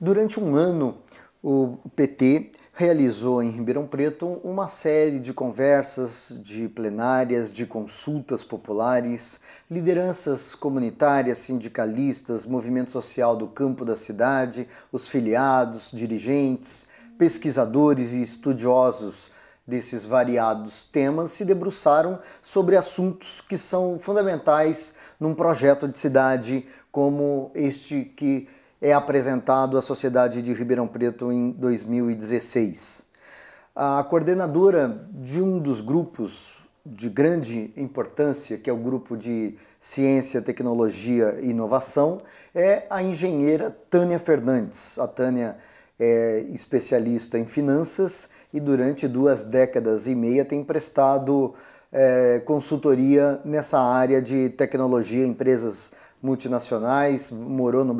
Durante um ano, o PT realizou em Ribeirão Preto uma série de conversas, de plenárias, de consultas populares, lideranças comunitárias, sindicalistas, movimento social do campo da cidade, os filiados, dirigentes, pesquisadores e estudiosos desses variados temas se debruçaram sobre assuntos que são fundamentais num projeto de cidade como este que é apresentado à sociedade de Ribeirão Preto em 2016. A coordenadora de um dos grupos de grande importância, que é o grupo de Ciência, Tecnologia e Inovação, é a engenheira Tânia Fernandes. A Tânia é especialista em finanças e durante duas décadas e meia tem prestado é, consultoria nessa área de tecnologia, empresas multinacionais, morou no,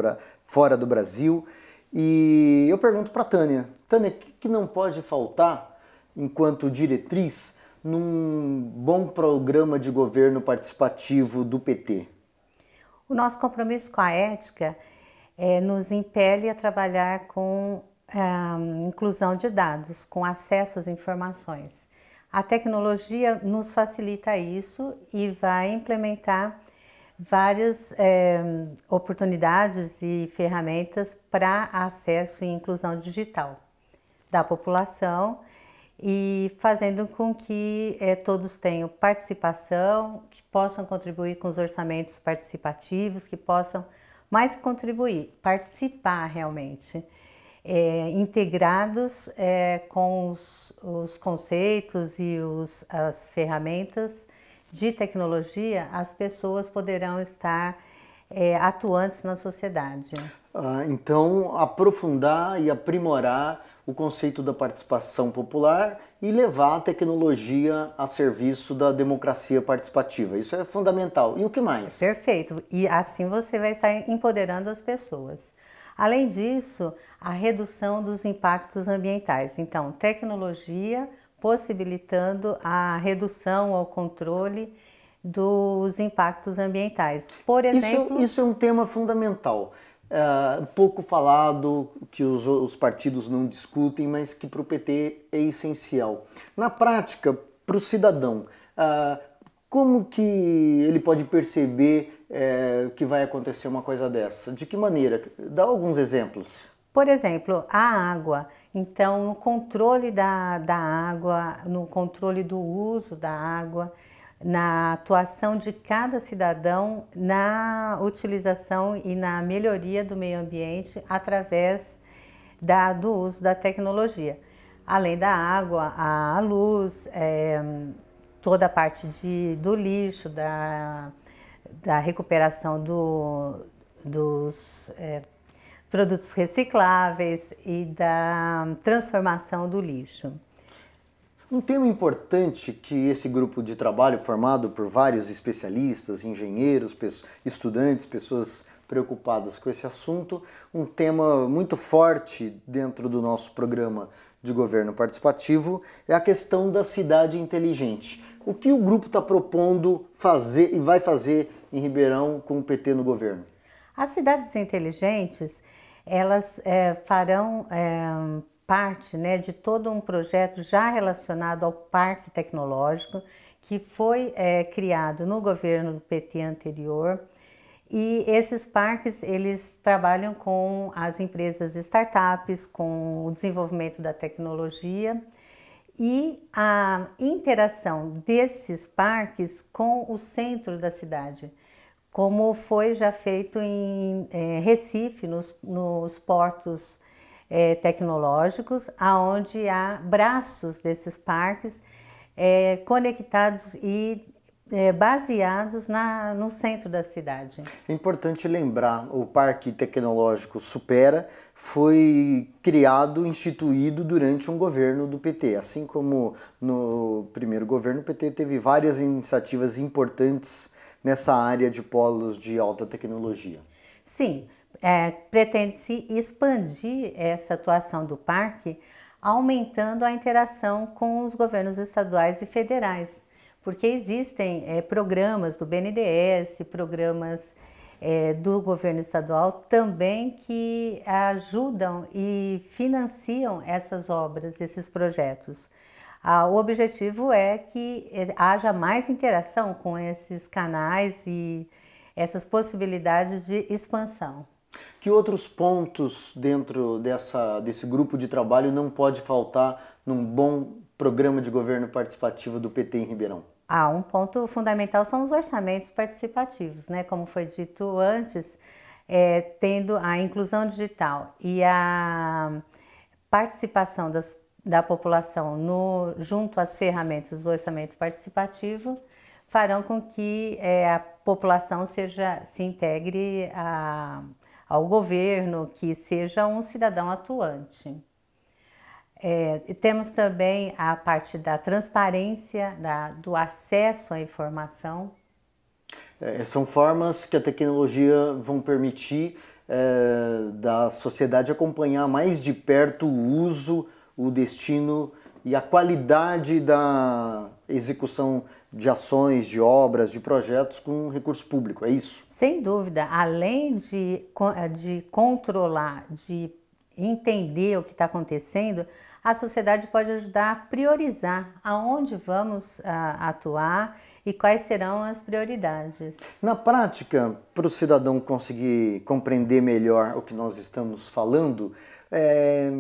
fora do Brasil. E eu pergunto para Tânia, Tânia, o que, que não pode faltar enquanto diretriz num bom programa de governo participativo do PT? O nosso compromisso com a ética é, nos impele a trabalhar com a eh, inclusão de dados, com acesso às informações. A tecnologia nos facilita isso e vai implementar várias é, oportunidades e ferramentas para acesso e inclusão digital da população e fazendo com que é, todos tenham participação, que possam contribuir com os orçamentos participativos, que possam mais contribuir, participar realmente, é, integrados com os, os conceitos e os, as ferramentas de tecnologia, as pessoas poderão estar é, atuantes na sociedade. Ah, então, aprofundar e aprimorar o conceito da participação popular e levar a tecnologia a serviço da democracia participativa. Isso é fundamental. E o que mais? Perfeito. E assim você vai estar empoderando as pessoas. Além disso, a redução dos impactos ambientais. Então, tecnologia possibilitando a redução ou controle dos impactos ambientais. Por exemplo, isso, isso é um tema fundamental. É, pouco falado, que os, os, partidos não discutem, mas que para o PT é essencial. Na prática, para o cidadão, é, como que ele pode perceber é, que vai acontecer uma coisa dessa? De que maneira? Dá alguns exemplos. Por exemplo, a água. Então, no controle da, da água, no controle do uso da água, na atuação de cada cidadão na utilização e na melhoria do meio ambiente através da, do uso da tecnologia. Além da água, a luz, é, toda a parte de, do lixo, da, da recuperação do, dos. É, produtos recicláveis e da transformação do lixo. Um tema importante que esse grupo de trabalho, formado por vários especialistas, engenheiros, estudantes, pessoas preocupadas com esse assunto, um tema muito forte dentro do nosso programa de governo participativo, é a questão da cidade inteligente. O que o grupo está propondo fazer e vai fazer em Ribeirão com o PT no governo? As cidades inteligentes elas é, farão é, parte né, de todo um projeto já relacionado ao parque tecnológico que foi é, criado no governo do PT anterior. E esses parques, eles trabalham com as empresas startups, com o desenvolvimento da tecnologia e a interação desses parques com o centro da cidade como foi já feito em é, Recife, nos, nos portos é, tecnológicos, aonde há braços desses parques é, conectados e é, baseados na, no centro da cidade. É importante lembrar, o Parque Tecnológico Supera foi criado, instituído durante um governo do PT. Assim como no primeiro governo, o PT teve várias iniciativas importantes nessa área de polos de alta tecnologia. Sim, é, pretende-se expandir essa atuação do parque, aumentando a interação com os governos estaduais e federais, porque existem é, programas do BNDES, programas é, do governo estadual também que ajudam e financiam essas obras, esses projetos. Ah, o objetivo é que é, haja mais interação com esses canais e essas possibilidades de expansão. Que outros pontos dentro dessa, desse grupo de trabalho não pode faltar num bom programa de governo participativo do PT em Ribeirão? Ah, um ponto fundamental são os orçamentos participativos, né? Como foi dito antes, é, tendo a inclusão digital e a participação das da população no, junto às ferramentas do orçamento participativo farão com que é, a população seja, se integre a, ao governo, que seja um cidadão atuante. É, temos também a parte da transparência, da, do acesso à informação. É, são formas que a tecnologia vão permitir é, da sociedade acompanhar mais de perto o uso, o destino e a qualidade da execução de ações, de obras, de projetos com recurso público, é isso? Sem dúvida, além de, eh, de controlar, de entender o que está acontecendo, a sociedade pode ajudar a priorizar aonde vamos ah, atuar e quais serão as prioridades. Na prática, para o cidadão conseguir compreender melhor o que nós estamos falando, é,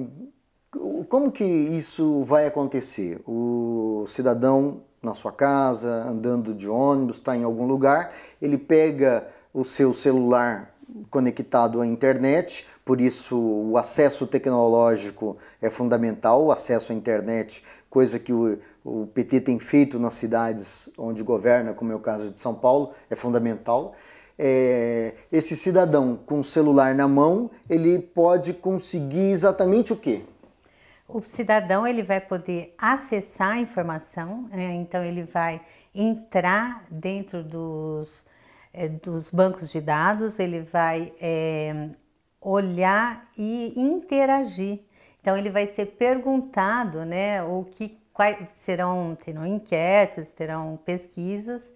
como que isso vai acontecer? O cidadão na sua casa, andando de ônibus, está em algum lugar, ele pega o seu celular conectado à internet, por isso o acesso tecnológico é fundamental, o acesso à internet, coisa que o, o, PT tem feito nas cidades onde governa, como é o caso de São Paulo, é fundamental. É, esse cidadão com o celular na mão, ele pode conseguir exatamente o quê? o cidadão ele vai poder acessar a informação, né? então ele vai entrar dentro dos, é, dos bancos de dados, ele vai é, olhar e interagir. Então ele vai ser perguntado, né, o que quais serão terão enquetes, terão pesquisas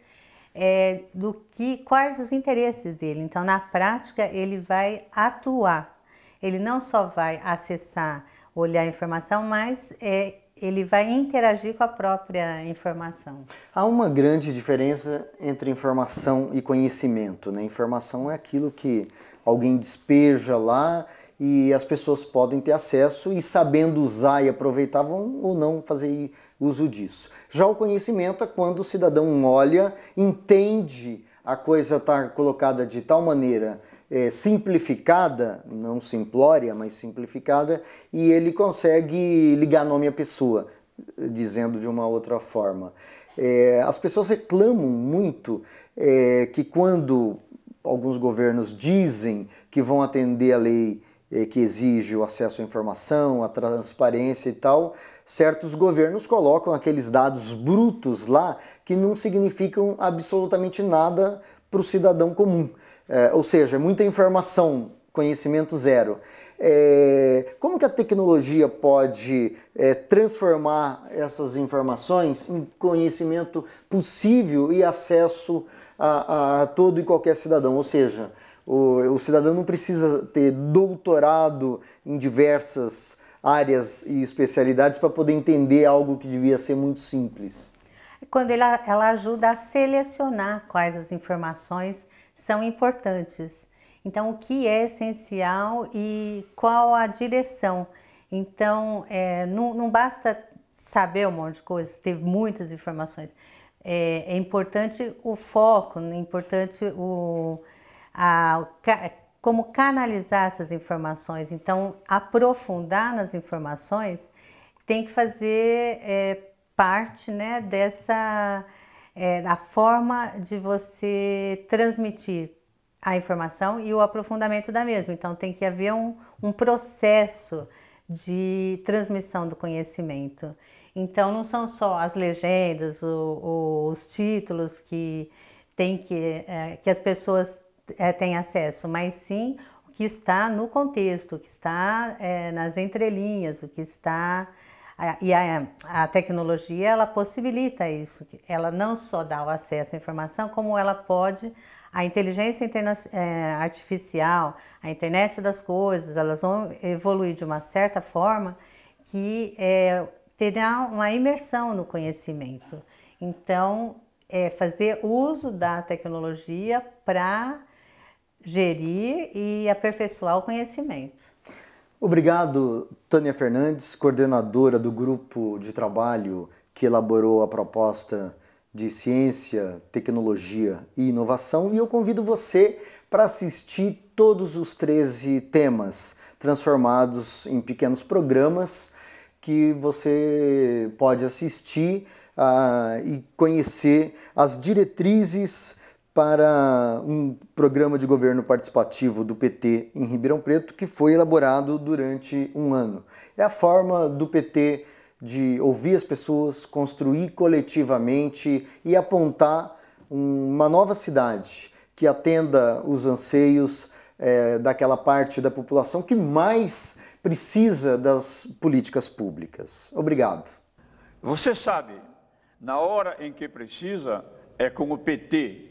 é, do que quais os interesses dele. Então na prática ele vai atuar. Ele não só vai acessar olhar a informação, mas é, ele vai interagir com a própria informação. Há uma grande diferença entre informação e conhecimento. Né? Informação é aquilo que alguém despeja lá e as pessoas podem ter acesso e sabendo usar e aproveitar vão ou não fazer uso disso. Já o conhecimento é quando o cidadão olha, entende a coisa está colocada de tal maneira é, simplificada, não simplória, mas simplificada, e ele consegue ligar nome à pessoa, dizendo de uma outra forma. É, as pessoas reclamam muito é, que quando alguns governos dizem que vão atender a lei é, que exige o acesso à informação, a transparência e tal, certos governos colocam aqueles dados brutos lá que não significam absolutamente nada para o cidadão comum. É, ou seja, é muita informação, conhecimento zero. É, como que a tecnologia pode é, transformar essas informações em conhecimento possível e acesso a, a todo e qualquer cidadão? Ou seja, o, o cidadão não precisa ter doutorado em diversas áreas e especialidades para poder entender algo que devia ser muito simples. É quando ela, ela ajuda a selecionar quais as informações são importantes. Então, o que é essencial e qual a direção. Então, é, não, não, basta saber um monte de coisas, ter muitas informações. É, é importante o foco, é importante o, a, como canalizar essas informações. Então, aprofundar nas informações tem que fazer é, parte né, dessa é, da forma de você transmitir a informação e o aprofundamento da mesma. Então, tem que haver um, um processo de transmissão do conhecimento. Então, não são só as legendas, ou, os títulos que tem que, é, que as pessoas é, tem acesso, mas sim o que está no contexto, o que está é, nas entrelinhas, o que está. E a, a, tecnologia ela possibilita isso, ela não só dá o acesso à informação, como ela pode. A inteligência é, artificial, a internet das coisas, elas vão evoluir de uma certa forma que é, terá uma imersão no conhecimento. Então, é fazer uso da tecnologia para gerir e aperfeiçoar o conhecimento. Obrigado, Tânia Fernandes, coordenadora do grupo de trabalho que elaborou a proposta de ciência, tecnologia e inovação. E eu convido você para assistir todos os 13 temas transformados em pequenos programas que você pode assistir uh, e conhecer as diretrizes para um programa de governo participativo do PT em Ribeirão Preto que foi elaborado durante um ano. É a forma do PT de ouvir as pessoas, construir coletivamente e apontar uma nova cidade que atenda os anseios é, daquela parte da população que mais precisa das políticas públicas. Obrigado. Você sabe, na hora em que precisa, é com o PT